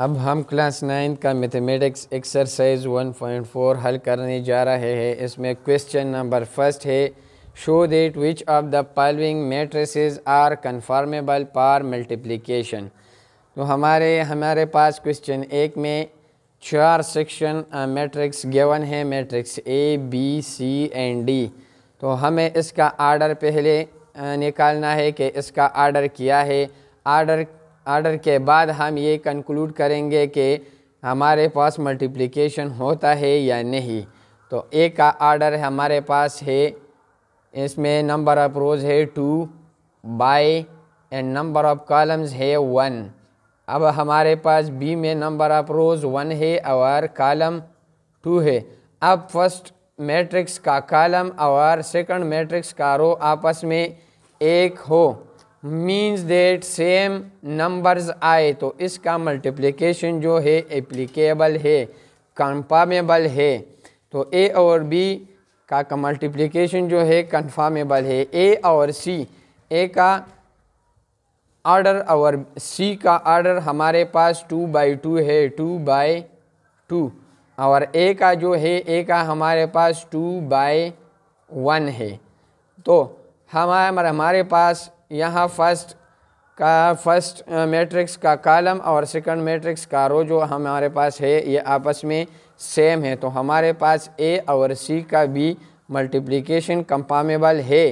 अब हम class nine का मैथमेटिक्स एक्सरसाइज 1.4 हल करने जा रहे हैं इसमें क्वेश्चन नंबर फर्स्ट है show that which of the following matrices are conformable for multiplication तो हमारे हमारे पास क्वेश्चन एक में चार सेक्शन मैट्रिक्स गेवन है matrix A B C and D तो हमें इसका आर्डर पहले निकालना है कि इसका आर्डर किया है आर्डर आर्डर के बाद हम ये कंक्लूड करेंगे कि हमारे पास मल्टीप्लिकेशन होता है या नहीं तो ए का आर्डर हमारे पास है इसमें नंबर ऑफ रोज़ है two by and number of columns है वन अब हमारे पास बी में नंबर ऑफ रोज़ वन है और कॉलम टू है अब फर्स्ट मैट्रिक्स का कॉलम और सेकंड मैट्रिक्स का रो आपस में एक हो मीन्स डेट सेम नंबर्स आए तो इसका मल्टीप्लिकेशन जो है एप्लीकेबल है कन्फर्मेबल है तो ए और बी का का मल्टीप्लिकेशन जो है कन्फर्मेबल है ए और सी ए का आर्डर और सी का आर्डर हमारे पास टू बाई टू है टू बाई टू और ए का जो है ए का हमारे पास टू बाई वन है तो हमारे हमारे पास यहाँ फर्स्ट का फर्स्ट मैट्रिक्स uh, का कॉलम और सेकंड मैट्रिक्स का रो जो हमारे पास है ये आपस में सेम है तो हमारे पास ए और सी का भी मल्टीप्लिकेशन कंपामेबल है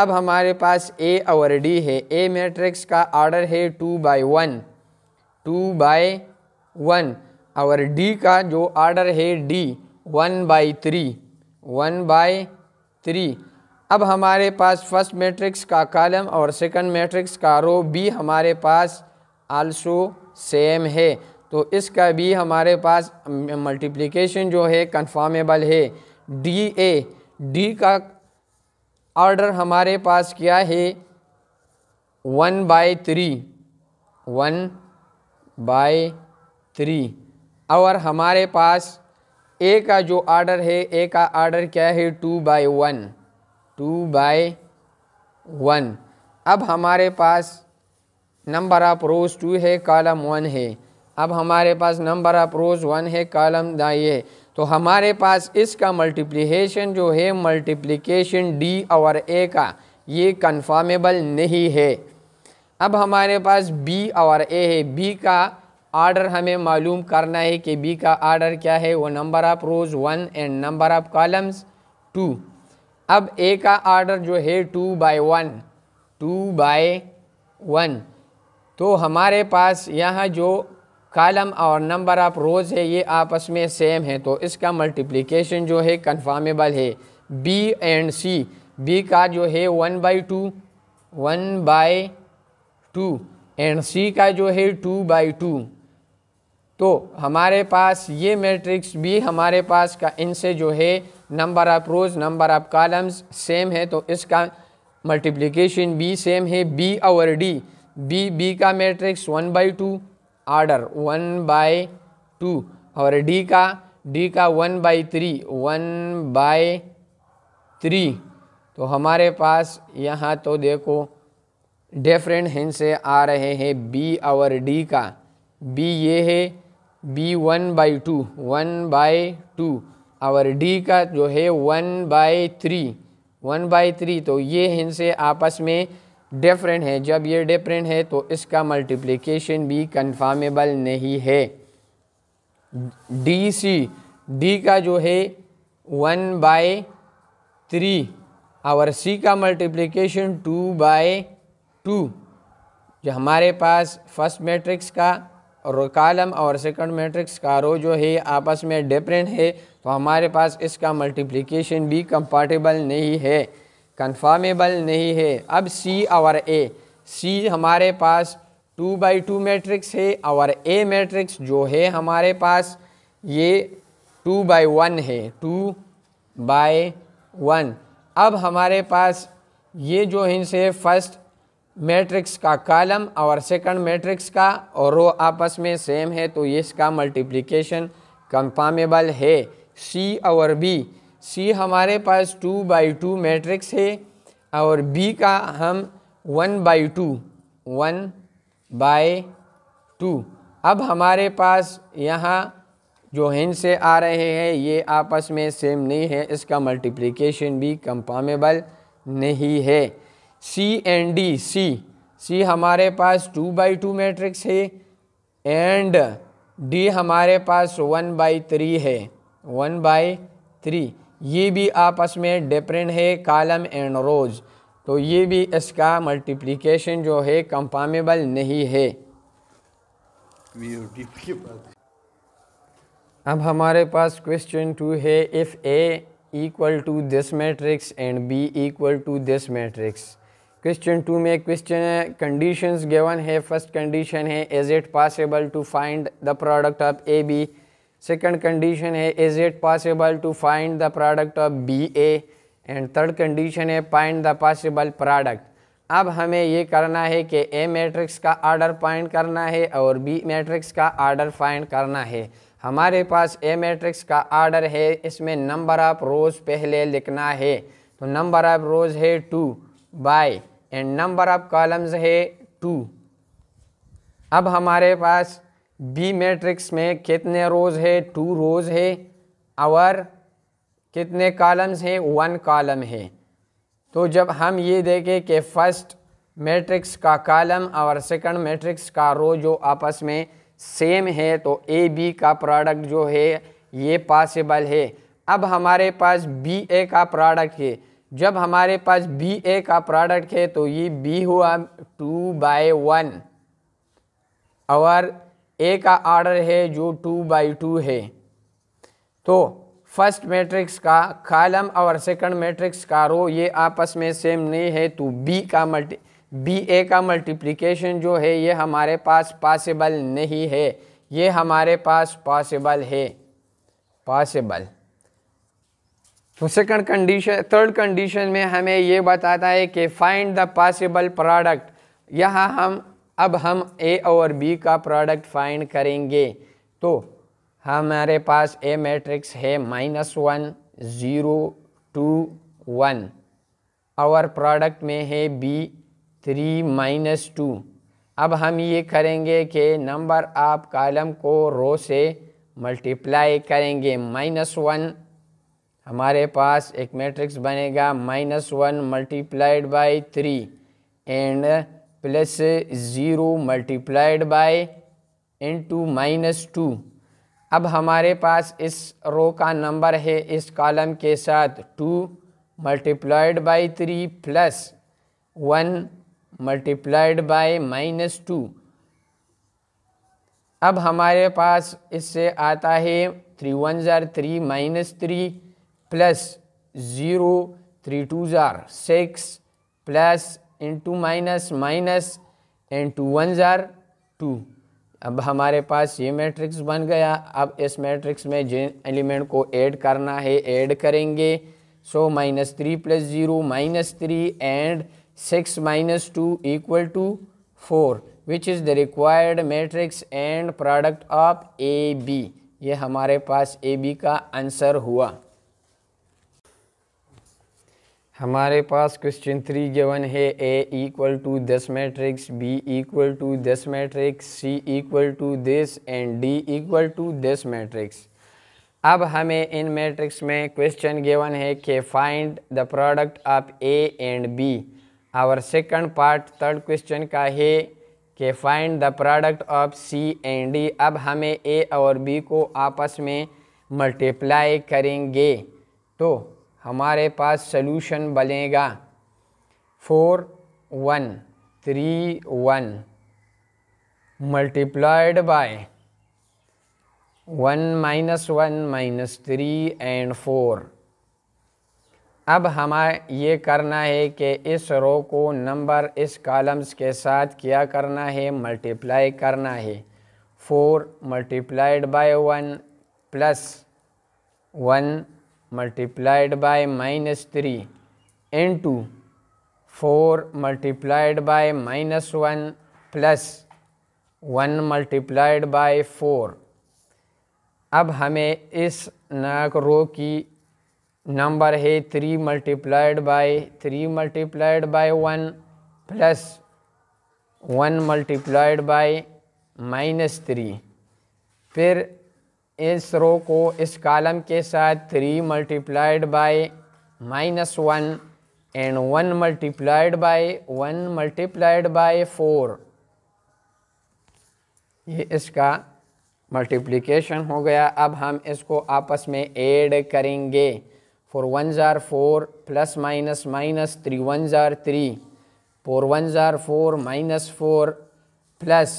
अब हमारे पास ए और डी है ए मैट्रिक्स का आर्डर है two by one two by one और डी का जो आर्डर है D one by three one by three अब हमारे पास फर्स्ट मैट्रिक्स का कॉलम और सेकंड मैट्रिक्स का रो भी हमारे पास आल्सो सेम है तो इसका भी हमारे पास मल्टीप्लिकेशन जो है कन्फर्मेबल है डी ए डी का ऑर्डर हमारे पास क्या है one by three one by three और हमारे पास ए का जो ऑर्डर है ए का ऑर्डर क्या है two by one two by one अब हमारे पास नंबर ऑफ रोज़ टू है कॉलम वन है अब हमारे पास नंबर ऑफ रोज़ वन है कॉलम दाई है तो हमारे पास इसका मल्टीप्लिकेशन जो है मल्टीप्लिकेशन डी और ए का ये कन्फर्मेबल नहीं है अब हमारे पास बी और ए है बी का आर्डर हमें मालूम करना है कि बी का आर्डर क्या है वो number of rows one and number of columns two अब ए का आर्डर जो है two by one two by one तो हमारे पास यहाँ जो कालम और नंबर ऑफ रोज़ है ये आपस में सेम है तो इसका मल्टीप्लिकेशन जो है कन्फर्मेबल है बी एंड सी बी का जो है one by two one by two and C का जो है टू बाई टू तो हमारे पास ये मैट्रिक्स भी हमारे पास का इनसे जो है number of rows number of columns same है तो इसका मल्टीप्लिकेशन बी सेम है बी और डी बी बी का matrix one by two order one by two और डी का डी का one by three one by three तो हमारे पास यहाँ तो देखो डिफरेंट हिंस से आ रहे हैं बी और डी का बी ये है B one by two one by two और डी का जो है one by three one by three तो ये इनसे आपस में डिफरेंट है जब ये डिफरेंट है तो इसका मल्टीप्लिकेशन भी कन्फर्मेबल नहीं है डी सी डी का जो है वन बाय थ्री और सी का मल्टीप्लिकेशन टू बाय टू जो हमारे पास फर्स्ट मैट्रिक्स का रो कॉलम और सेकंड मैट्रिक्स का रो जो है आपस में डिफरेंट है तो हमारे पास इसका मल्टीप्लिकेशन भी कंपार्टेबल नहीं है कन्फर्मेबल नहीं है अब सी और ए सी हमारे पास टू बाई टू मैट्रिक्स है और ए मैट्रिक्स जो है हमारे पास ये टू बाई वन है टू बाई वन अब हमारे पास ये जो इनसे फर्स्ट मैट्रिक्स का कॉलम और सेकंड मैट्रिक्स का और वो आपस में सेम है तो इसका मल्टीप्लिकेशन कंफर्मेबल है सी और बी सी हमारे पास टू बाई टू मैट्रिक्स है और बी का हम one by two one by two अब हमारे पास यहाँ जो हिंद से आ रहे हैं ये आपस में सेम नहीं है इसका मल्टीप्लिकेशन भी कंपामेबल नहीं है सी एंड डी सी सी हमारे पास टू बाई टू मैट्रिक्स है एंड डी हमारे पास वन बाई थ्री है वन बाई थ्री ये भी आपस में डिफरेंट है कॉलम एंड रोज़ तो ये भी इसका मल्टीप्लिकेशन जो है कंपामेबल नहीं है अब हमारे पास क्वेश्चन टू है if A equal to this matrix and B equal to this matrix question two में क्वेश्चन कंडीशंस गिवन है फर्स्ट कंडीशन है is it possible to find the product of A B second condition है is it possible to find the product of B A and third condition है find the possible product अब हमें ये करना है कि A matrix का order find करना है और बी मैट्रिक्स का आर्डर फाइंड करना है हमारे पास ए मैट्रिक्स का आर्डर है इसमें नंबर ऑफ रोज़ पहले लिखना है तो नंबर ऑफ रोज़ है two by and number of columns है टू अब हमारे पास बी मैट्रिक्स में कितने रोज़ है टू रोज़ है और कितने कॉलम्स हैं वन कॉलम है तो जब हम ये देखें कि फ़र्स्ट मैट्रिक्स का कॉलम और सेकंड मैट्रिक्स का रो जो आपस में सेम है तो ए बी का प्रोडक्ट जो है ये पॉसिबल है अब हमारे पास बी ए का प्रोडक्ट है जब हमारे पास बी ए का प्रोडक्ट है तो ये बी हुआ टू बाय वन और ए का आर्डर है जो टू बाई टू है तो फर्स्ट मैट्रिक्स का कालम और सेकंड मैट्रिक्स का रो ये आपस में सेम नहीं है तो बी का मल्टी बी ए का मल्टीप्लिकेशन जो है ये हमारे पास पॉसिबल नहीं है ये हमारे पास पॉसिबल है पॉसिबल तो सेकंड कंडीशन थर्ड कंडीशन में हमें ये बताता है कि फाइंड द पॉसिबल प्रोडक्ट यहाँ हम अब हम ए और बी का प्रोडक्ट फाइंड करेंगे तो हमारे पास ए मैट्रिक्स है minus one zero two one और प्रोडक्ट में है बी थ्री माइनस टू अब हम ये करेंगे कि नंबर आप कॉलम को रो से मल्टीप्लाई करेंगे माइनस वन हमारे पास एक मैट्रिक्स बनेगा minus one multiplied by three and plus zero multiplied by two minus two अब हमारे पास इस रो का नंबर है इस कॉलम के साथ two multiplied by three plus one multiplied by minus two अब हमारे पास इससे आता है थ्री वन ज़ार three minus three plus zero three two ज़ार six plus into minus minus into one ज़ार टू अब हमारे पास ये मैट्रिक्स बन गया अब इस मैट्रिक्स में जिन एलिमेंट को ऐड करना है ऐड करेंगे so minus three plus zero minus three and six minus two equal to four which is the required matrix and product of A B ये हमारे पास ए बी का आंसर हुआ हमारे पास क्वेश्चन थ्री गिवन है A equal to this matrix B equal to this matrix C equal to this and D equal to this matrix अब हमें इन मैट्रिक्स में क्वेश्चन गिवन है कि find the product of A and B our second part third question का है कि find the product of C and D अब हमें ए और बी को आपस में मल्टीप्लाई करेंगे तो हमारे पास सोलूशन बनेगा four one three one multiplied by one minus one minus three and four अब हमें ये करना है कि इस रो को नंबर इस कॉलम्स के साथ क्या करना है मल्टीप्लाई करना है four multiplied by one plus one multiplied by minus three into four multiplied by minus one plus one multiplied by four अब हमें इस नाक रो की नंबर है three multiplied by three multiplied by one plus one multiplied by minus three फिर इस row को इस कॉलम के साथ three multiplied by minus one and one multiplied by one multiplied by four ये इसका मल्टीप्लिकेशन हो गया अब हम इसको आपस में ऐड करेंगे फोर वन ज़ार four plus minus minus three one ज़ार थ्री फोर वन ज़ार four minus four plus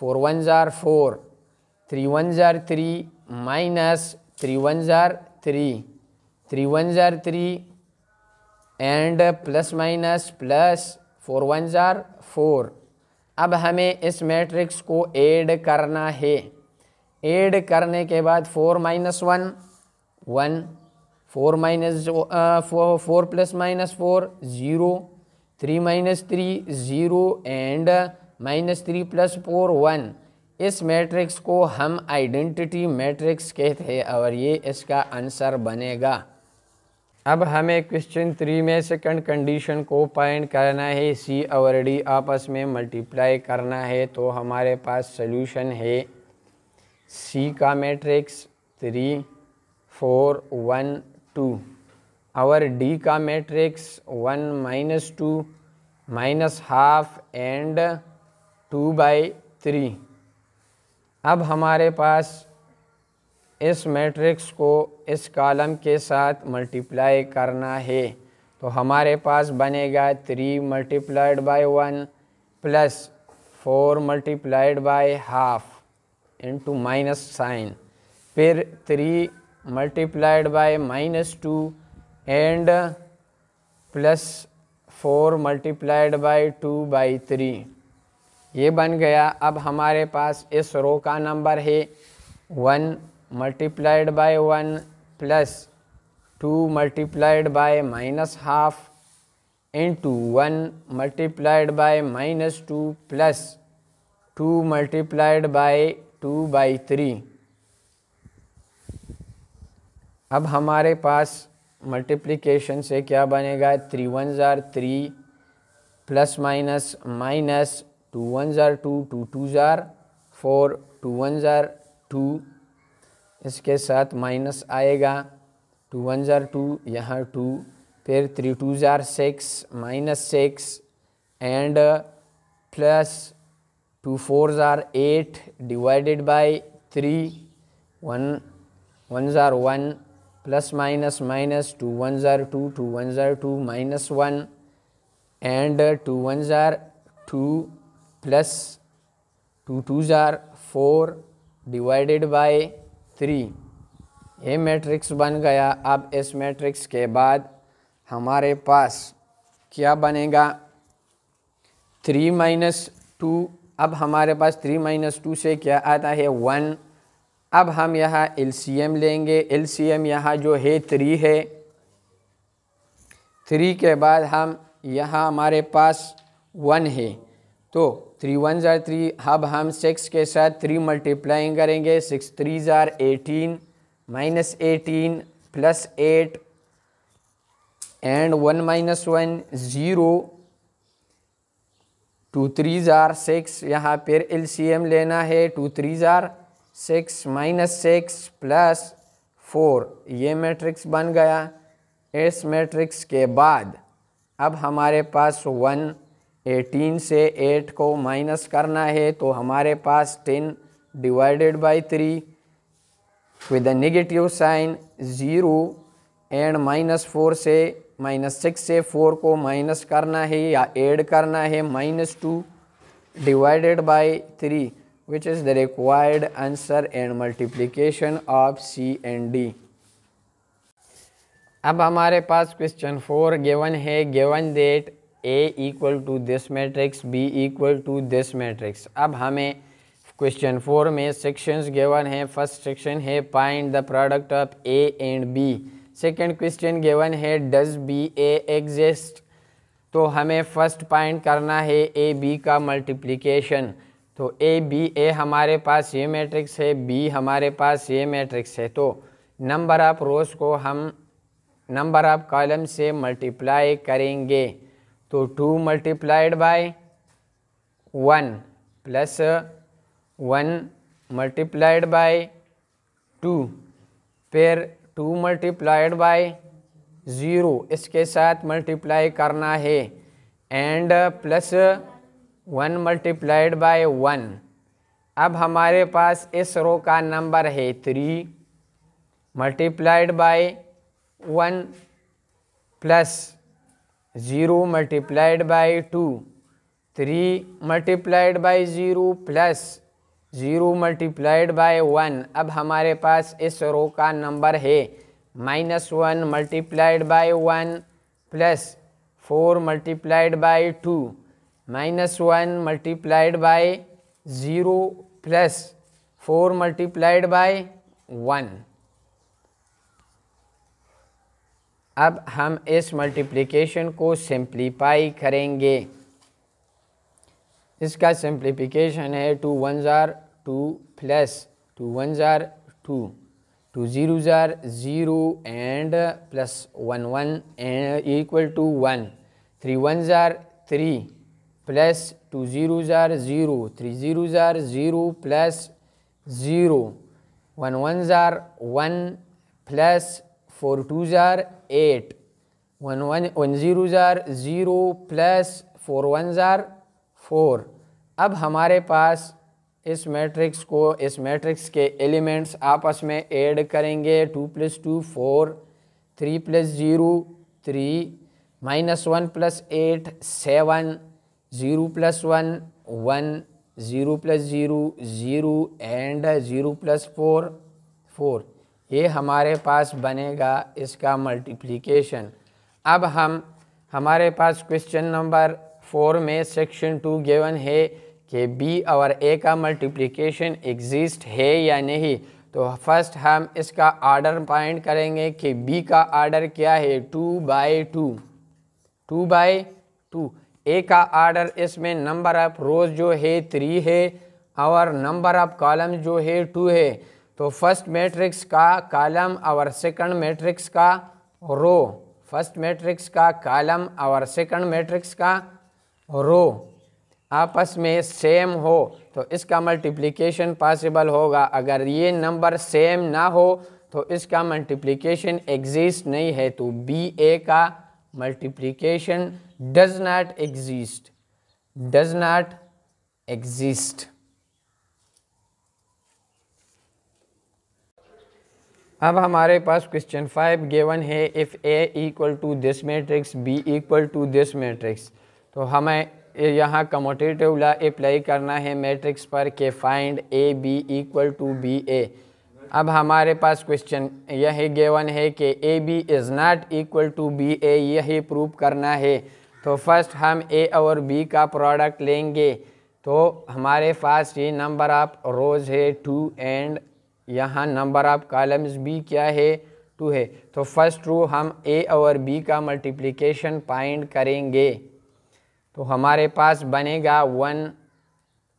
four one ज़ार फोर थ्री वन जार थ्री माइनस थ्री वन जार थ्री थ्री वन जार three and plus minus plus four one जार four अब हमें इस मैट्रिक्स को ऐड करना है ऐड करने के बाद four minus one one four minus four plus minus four zero three minus three zero and minus three plus four one इस मैट्रिक्स को हम आइडेंटिटी मैट्रिक्स कहते हैं और ये इसका आंसर बनेगा अब हमें क्वेश्चन थ्री में सेकंड कंडीशन को पॉइंट करना है सी और डी आपस में मल्टीप्लाई करना है तो हमारे पास सोल्यूशन है सी का matrix three four one two और डी का matrix one minus two minus half and two by three अब हमारे पास इस मैट्रिक्स को इस कॉलम के साथ मल्टीप्लाई करना है तो हमारे पास बनेगा three multiplied by one plus four multiplied by half into minus sign फिर three multiplied by minus two and plus four multiplied by two by three ये बन गया अब हमारे पास इस रो का नंबर है one multiplied by one plus two multiplied by minus half into one multiplied by minus two plus two multiplied by two by three अब हमारे पास मल्टीप्लिकेशन से क्या बनेगा थ्री वन ज़ार three plus minus minus two one जार two two two जार four two one जार टू इसके साथ माइनस आएगा टू वन ज़ार टू यहाँ टू फिर थ्री टू ज़ार six minus six and plus two four ज़ार eight divided by three one one ज़ार one plus minus minus two one ज़ार टू टू वन ज़ार two minus one and two one ज़ार two plus two two ज़ार four divided by three ये matrix बन गया अब इस मैट्रिक्स के बाद हमारे पास क्या बनेगा थ्री माइनस टू अब हमारे पास थ्री माइनस टू से क्या आता है वन अब हम यहाँ एल सी एम लेंगे एल सी एम यहाँ जो है थ्री है थ्री के बाद हम यहाँ हमारे पास वन है तो थ्री वन ज़ार थ्री हब हम सिक्स के साथ थ्री मल्टीप्लाइंग करेंगे सिक्स थ्री ज़ार eighteen minus eighteen plus eight and one minus one zero two three ज़ार सिक्स यहाँ पर एल सी एम लेना है टू थ्री ज़ार six minus six plus four ये मैट्रिक्स बन गया इस मैट्रिक्स के बाद अब हमारे पास वन एटीन से एट को माइनस करना है तो हमारे पास ten divided by three with a negative sign zero and minus four से माइनस सिक्स से फोर को माइनस करना है या ऐड करना है minus two divided by three which is the required answer and multiplication of C and D अब हमारे पास क्वेश्चन फोर गिवन है given that A equal to this matrix B equal to this matrix अब हमें question four में sections given है first section है find the product of A and B second question given है does B A exist तो हमें first point करना है ए बी का मल्टीप्लिकेशन तो ए बी ए हमारे पास ये मैट्रिक्स है बी हमारे पास ये मैट्रिक्स है तो नंबर ऑफ रोज़ को हम नंबर ऑफ कॉलम से मल्टीप्लाई करेंगे तो two multiplied by one plus one multiplied by two फिर टू मल्टीप्लाइड बाय ज़ीरो इसके साथ मल्टीप्लाई करना है and plus one multiplied by one अब हमारे पास इस रो का नंबर है three multiplied by one plus zero multiplied by two three multiplied by zero plus zero multiplied by one अब हमारे पास इस रो का नंबर है minus one multiplied by one plus four multiplied by two minus one multiplied by zero plus four multiplied by one अब हम इस multiplication को सिंप्लीफाई करेंगे इसका सिंप्लीफिकेशन है टू वन ज़ार टू प्लस टू वन ज़ार टू टू ज़ीरो ज़ार zero and plus one one and equal to one three one ज़ार थ्री प्लस टू ज़ीरो ज़ार ज़ीरो थ्री ज़ीरो ज़ार zero plus zero one one ज़ार one plus four two ज़ार eight one one one zero ज़ार zero plus four one ज़ार four अब हमारे पास इस मैट्रिक्स को इस मैट्रिक्स के एलिमेंट्स आपस में ऐड करेंगे two plus two four three plus zero three minus one plus eight seven zero plus one one zero plus zero zero and zero plus four four ये हमारे पास बनेगा इसका मल्टीप्लिकेशन अब हम हमारे पास क्वेश्चन नंबर फोर में सेक्शन टू गेवन है कि बी और ए का मल्टीप्लिकेशन एग्जिस्ट है या नहीं तो फर्स्ट हम इसका आर्डर पॉइंट करेंगे कि बी का आर्डर क्या है two by two two by two A का आर्डर इसमें नंबर ऑफ रोज़ जो है थ्री है और नंबर ऑफ कॉलम जो है टू है तो फर्स्ट मैट्रिक्स का कॉलम और सेकंड मैट्रिक्स का रो फर्स्ट मैट्रिक्स का कॉलम और सेकंड मैट्रिक्स का रो आपस में सेम हो तो इसका मल्टीप्लिकेशन पॉसिबल होगा अगर ये नंबर सेम ना हो तो इसका मल्टीप्लिकेशन एग्जिस्ट नहीं है तो बी ए का multiplication does not exist does not exist अब हमारे पास क्वेश्चन फाइव गेवन है if A equal to this matrix B equal to this matrix तो हमें यहाँ कमोटेटिव ला अप्लाई करना है मैट्रिक्स पर के find A B equal to B A अब हमारे पास क्वेश्चन यही गेवन है कि A B is not equal to B A यही प्रूव करना है तो फर्स्ट हम ए और बी का प्रोडक्ट लेंगे तो हमारे पास ये नंबर ऑफ रोज़ है टू एंड यहाँ नंबर ऑफ कॉलम्स भी क्या है टू है तो फर्स्ट रू हम ए और बी का मल्टीप्लिकेशन फाइंड करेंगे तो हमारे पास बनेगा one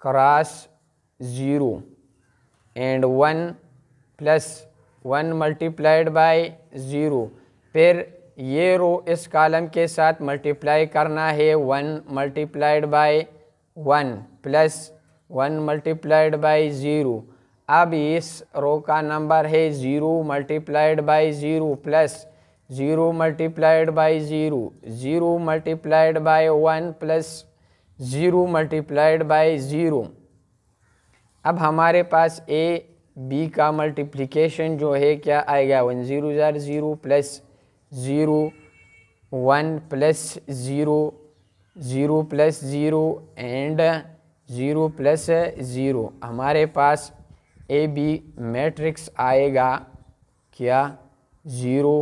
cross zero and one plus one multiplied by zero फिर ये रो इस कॉलम के साथ मल्टीप्लाई करना है one multiplied by one plus one multiplied by zero अब इस रो का नंबर है zero multiplied by zero plus zero multiplied by zero zero multiplied by one plus zero multiplied by zero अब हमारे पास ए बी का multiplication जो है क्या आएगा वन ज़ीरो ज़ार zero plus zero one plus zero zero plus zero and zero plus zero हमारे पास ए बी मैट्रिक्स आएगा क्या ज़ीरो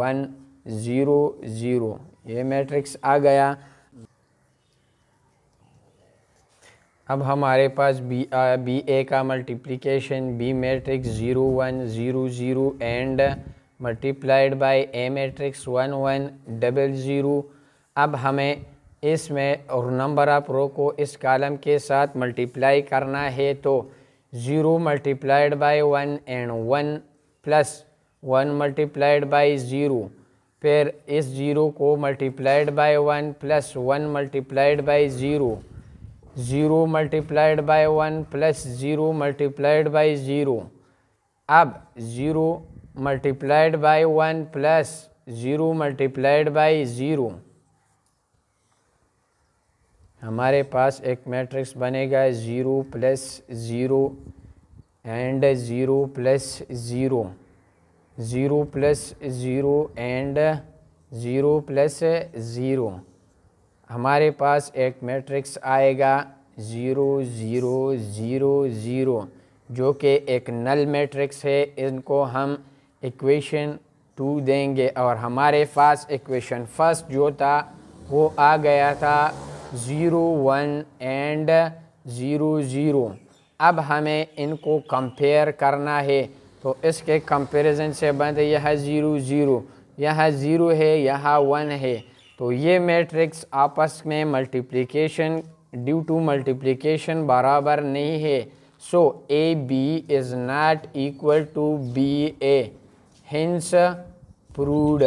वन ज़ीरो ज़ीरो ये मैट्रिक्स आ गया अब हमारे पास बी बी ए का multiplication B matrix zero one zero zero and multiplied by A matrix one one double zero अब हमें इसमें और नंबर ऑफ रो को इस कॉलम के साथ मल्टीप्लाई करना है तो zero multiplied by one and one plus one multiplied by zero फिर इस ज़ीरो को multiplied by one plus one multiplied by zero zero multiplied by one plus zero multiplied by zero अब zero multiplied by one plus zero multiplied by zero हमारे पास एक matrix बनेगा zero plus zero and zero plus zero zero plus zero and zero plus zero हमारे पास एक matrix आएगा zero zero zero zero जो कि एक नल मैट्रिक्स है इनको हम इक्वेशन टू देंगे और हमारे पास इक्वेशन फर्स्ट जो था वो आ गया था zero one and zero zero अब हमें इनको कंपेयर करना है तो इसके कंपैरिजन से बंद यह ज़ीरो ज़ीरो यह ज़ीरो है यह वन है तो ये मैट्रिक्स आपस में मल्टीप्लिकेशन ड्यू टू मल्टीप्लिकेशन बराबर नहीं है so A B is not equal to B A hence proved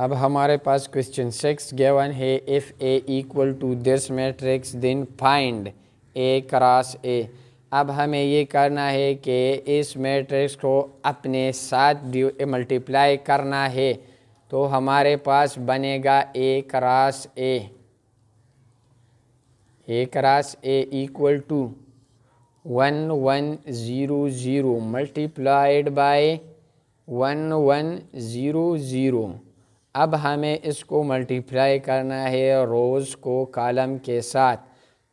अब हमारे पास क्वेश्चन सिक्स गेवन है if A equal to this matrix then find A cross A अब हमें ये करना है कि इस मैट्रिक्स को अपने साथ मल्टीप्लाई करना है तो हमारे पास बनेगा A cross A A cross A equal to one one zero zero multiplied by one one zero zero अब हमें इसको मल्टीप्लाई करना है रोज़ को कॉलम के साथ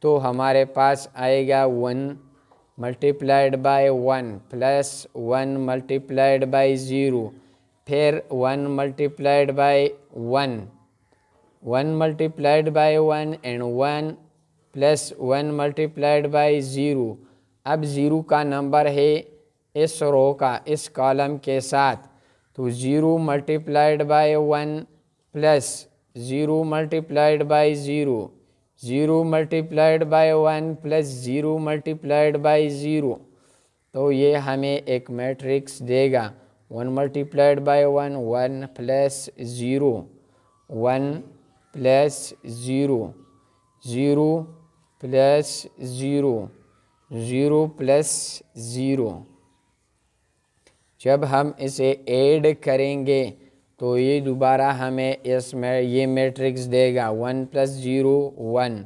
तो हमारे पास आएगा one multiplied by one plus one multiplied by zero फिर one multiplied by one one multiplied by one and one plus one multiplied by zero अब ज़ीरो का नंबर है इस रो का इस कॉलम के साथ तो zero multiplied by one plus zero multiplied by zero zero multiplied by one plus zero multiplied by zero तो ये हमें एक मैट्रिक्स देगा one multiplied by one one plus zero one plus zero zero plus zero zero plus zero जब हम इसे add करेंगे तो ये दोबारा हमें इसमें ये मैट्रिक्स देगा one plus zero one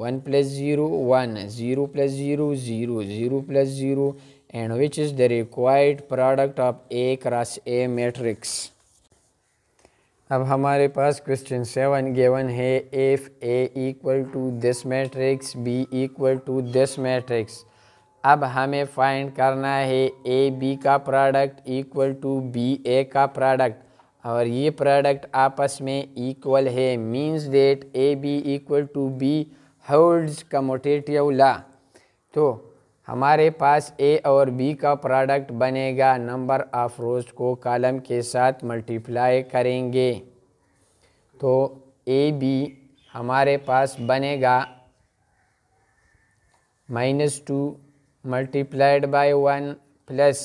one plus zero one zero plus zero zero zero plus zero and which is the required product of A cross A matrix अब हमारे पास क्वेश्चन सेवन गेवन है if A equal to this matrix B equal to this matrix अब हमें find करना है A B का product equal to B A का प्रोडक्ट और ये प्रोडक्ट आपस में इक्वल है means that A B equal to B holds commutative law तो हमारे पास ए और बी का प्रोडक्ट बनेगा नंबर ऑफ रोज को कॉलम के साथ मल्टीप्लाई करेंगे तो ए बी हमारे पास बनेगा minus two multiplied by one plus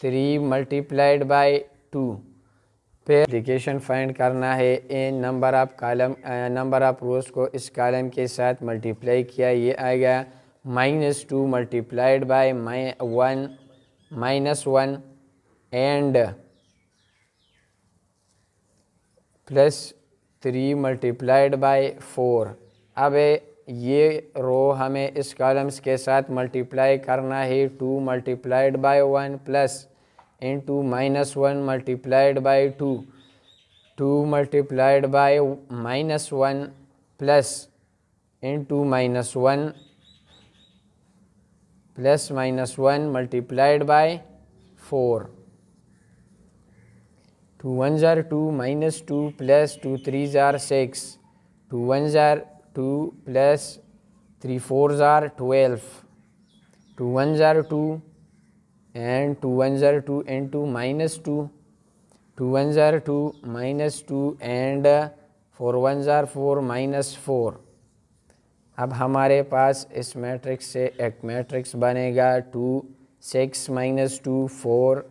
three multiplied by two पे एप्लीकेशन फाइंड करना है and number of column number of rows को इस कॉलम के साथ मल्टीप्लाई किया ये आएगा माइनस टू मल्टीप्लाइड बाई माइ one minus one and plus three multiplied by four अब ये रो हमें इस कॉलम्स के साथ मल्टीप्लाई करना है two multiplied by one plus in to minus one multiplied by two two multiplied by minus one plus in to minus one plus minus one multiplied by four two one ज़ार two minus two plus two three ज़ार six two one ज़ार two plus three four ज़ार twelve two one ज़ार two and two one ज़ार two and two minus two two one ज़ार two minus two and four one ज़ार four minus four अब हमारे पास इस मैट्रिक्स से एक मैट्रिक्स बनेगा two six minus two four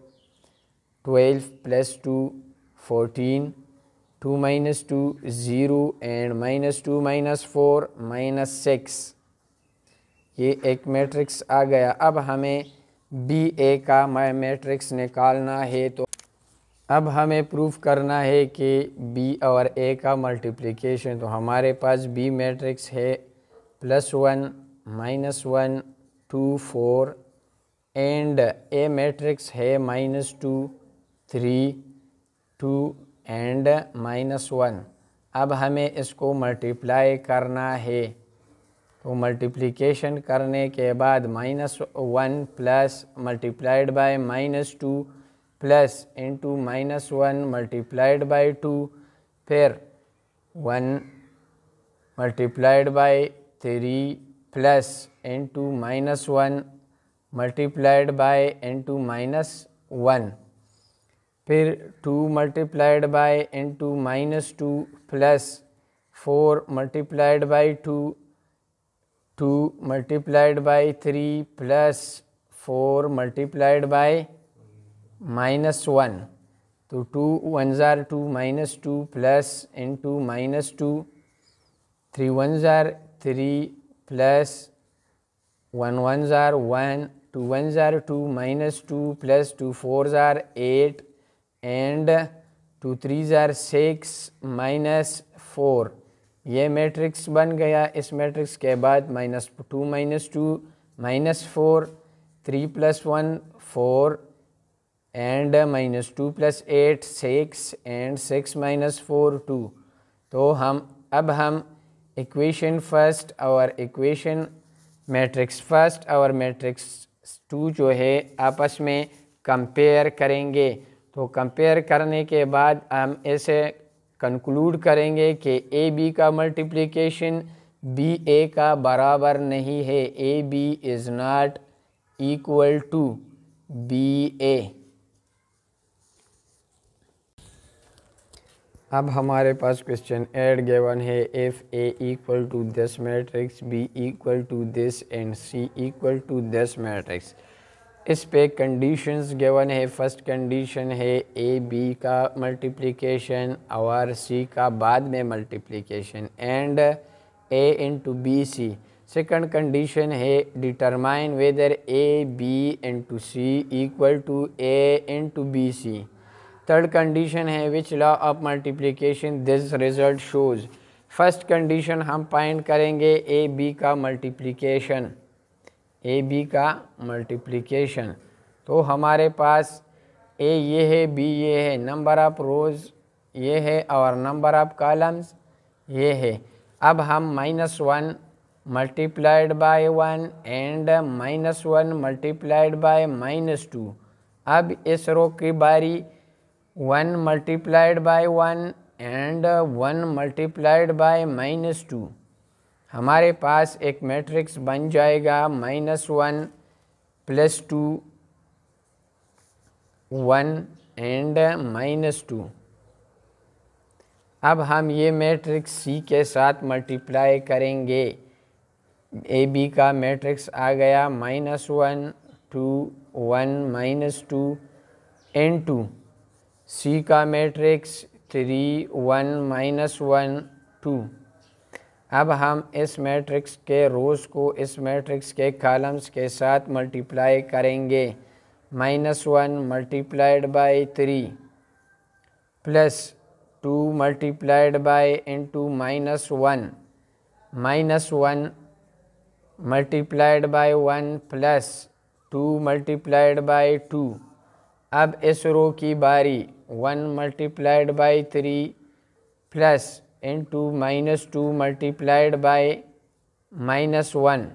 twelve plus two fourteen two minus two zero and minus two minus four minus six ये एक मैट्रिक्स आ गया अब हमें बी ए का मैट्रिक्स निकालना है तो अब हमें प्रूफ करना है कि बी और ए का मल्टीप्लिकेशन तो हमारे पास बी मैट्रिक्स है plus one minus one two four and A matrix है minus two three two and minus one अब हमें इसको मल्टीप्लाई करना है तो मल्टीप्लिकेशन करने के बाद minus one plus multiplied by minus two plus into minus one multiplied by two फिर one multiplied by three plus into minus one multiplied by into minus one फिर two multiplied by and two minus two plus four multiplied by two two multiplied by three plus four multiplied by minus one तो two one ज़ार two minus two plus and two minus two three one ज़ार three plus one one ज़ार one two one ज़ार two minus two plus two four ज़ार eight and two three ज़ार six minus four ये matrix बन गया इस matrix के बाद minus two minus two minus four three plus one four and minus two plus eight six and six minus four two तो हम अब हम इक्वेशन फर्स्ट और इक्वेशन मैट्रिक्स फर्स्ट और मैट्रिक्स टू जो है आपस में कंपेयर करेंगे तो कंपेयर करने के बाद हम ऐसे कंक्लूड करेंगे कि ए बी का मल्टीप्लिकेशन बी ए का बराबर नहीं है A B is not equal to B A अब हमारे पास क्वेश्चन एड गेवन है if A equal to this matrix B equal to this and C equal to this matrix इस पे कंडीशंस गिवन है फर्स्ट कंडीशन है A B का multiplication और सी का बाद में multiplication and A into B C second condition है determine whether A B into C equal to A into B C third condition है which law of multiplication this result shows first condition हम find करेंगे A B का multiplication A B का multiplication तो हमारे पास ए ये है बी ये है नंबर ऑफ़ रोज़ ये है और नंबर ऑफ़ कॉलम्स ये है अब हम minus one multiplied by one and minus one multiplied by minus two अब इस रो की बारी one multiplied by one and one multiplied by minus two हमारे पास एक मैट्रिक्स बन जाएगा minus one plus two one and minus two अब हम ये मैट्रिक्स सी के साथ मल्टीप्लाई करेंगे ए बी का मैट्रिक्स आ गया minus one two one minus two and to C का matrix three one minus one two अब हम इस मैट्रिक्स के रोज़ को इस मैट्रिक्स के कॉलम्स के साथ मल्टीप्लाई करेंगे minus one multiplied by three plus two multiplied by into minus one minus one multiplied by one plus two multiplied by two अब इस रो की बारी one multiplied by three plus in to minus two multiplied by minus one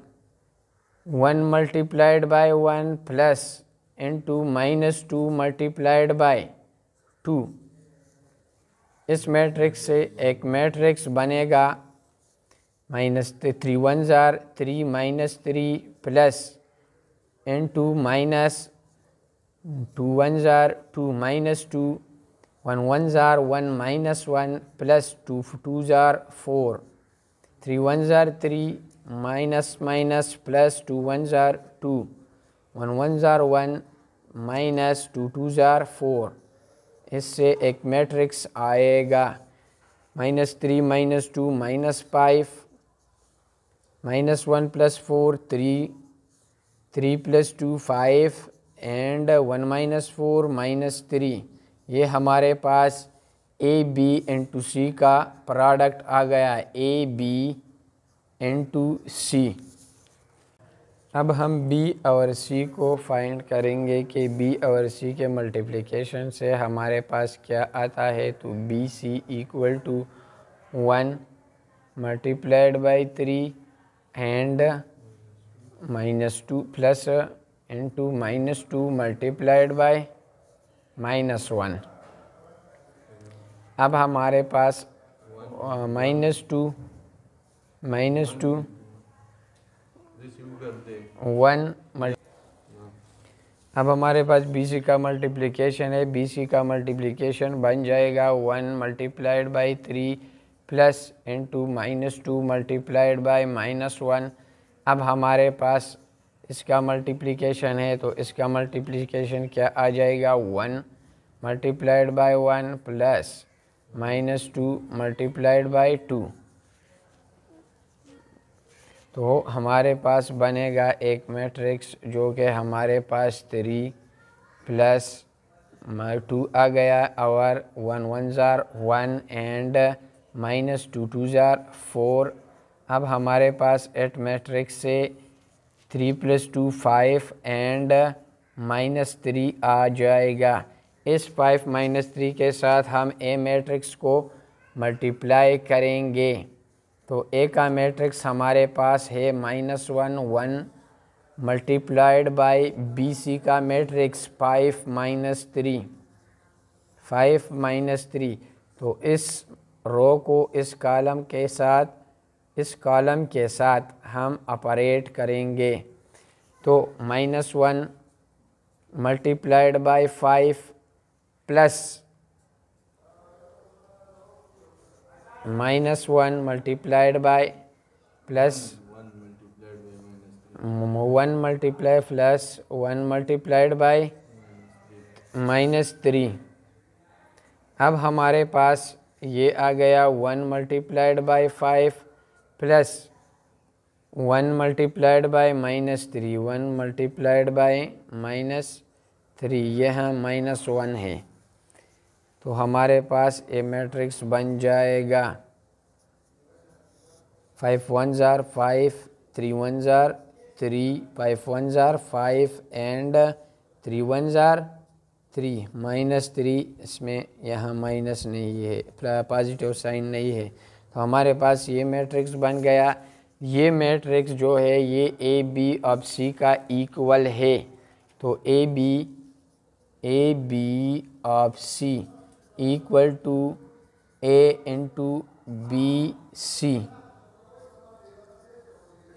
one multiplied by one plus two minus two multiplied by two इस matrix से एक matrix बनेगा minus three one जार three minus three plus in to minus two one जार two minus two 1 ones are 1 minus 1 plus 2 twos are 4. 3 ones are 3 minus minus plus 2 ones are 2. 1 ones are 1 minus 2 twos are 4. इससे एक matrix आएगा minus three minus two minus four, minus one plus four three three plus ये हमारे पास A B N to C का product आ गया A B N to C अब हम बी और सी को फाइंड करेंगे कि बी और सी के मल्टीप्लिकेशन से हमारे पास क्या आता है तो B C equal to one multiplied by three and minus two plus two minus two multiplied by minus one अब हमारे पास minus two minus two one अब हमारे पास बी का मल्टीप्लिकेशन है बी का मल्टीप्लिकेशन बन जाएगा one multiplied by three plus into minus two multiplied by minus one अब हमारे पास इसका मल्टीप्लिकेशन है तो इसका मल्टीप्लिकेशन क्या आ जाएगा one multiplied by one plus minus two multiplied by two तो हमारे पास बनेगा एक मैट्रिक्स जो कि हमारे पास थ्री प्लस टू आ गया और वन वन ज़ार one and minus two two ज़ार फोर अब हमारे पास एट मैट्रिक्स से three plus two five and minus three आ जाएगा इस फाइव माइनस थ्री के साथ हम ए मैट्रिक्स को मल्टीप्लाई करेंगे तो ए का मैट्रिक्स हमारे पास है minus one one multiplied by B C का matrix five minus three five minus three तो इस रो को इस कॉलम के साथ इस कॉलम के साथ हम ऑपरेट करेंगे तो minus one multiplied by five plus minus one multiplied by plus one multiply plus one multiplied by minus three अब हमारे पास ये आ गया one multiplied by five plus one multiplied by minus three one multiplied by minus three यह यहाँ minus one है तो हमारे पास ए मैट्रिक्स बन जाएगा फाइव वन ज़ार फाइव थ्री वन ज़ार थ्री फाइव वन ज़ार फाइव एंड थ्री वन ज़ार थ्री माइनस थ्री इसमें यहाँ माइनस नहीं है पॉजिटिव साइन नहीं है तो हमारे पास ये मैट्रिक्स बन गया ये मैट्रिक्स जो है ये ए बी अब सी का इक्वल है तो A B A B of C equal to A into B C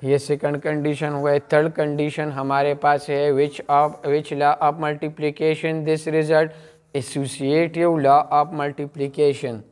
ये सेकंड कंडीशन हुआ है थर्ड कंडीशन हमारे पास है which of which law of multiplication this result associative law of multiplication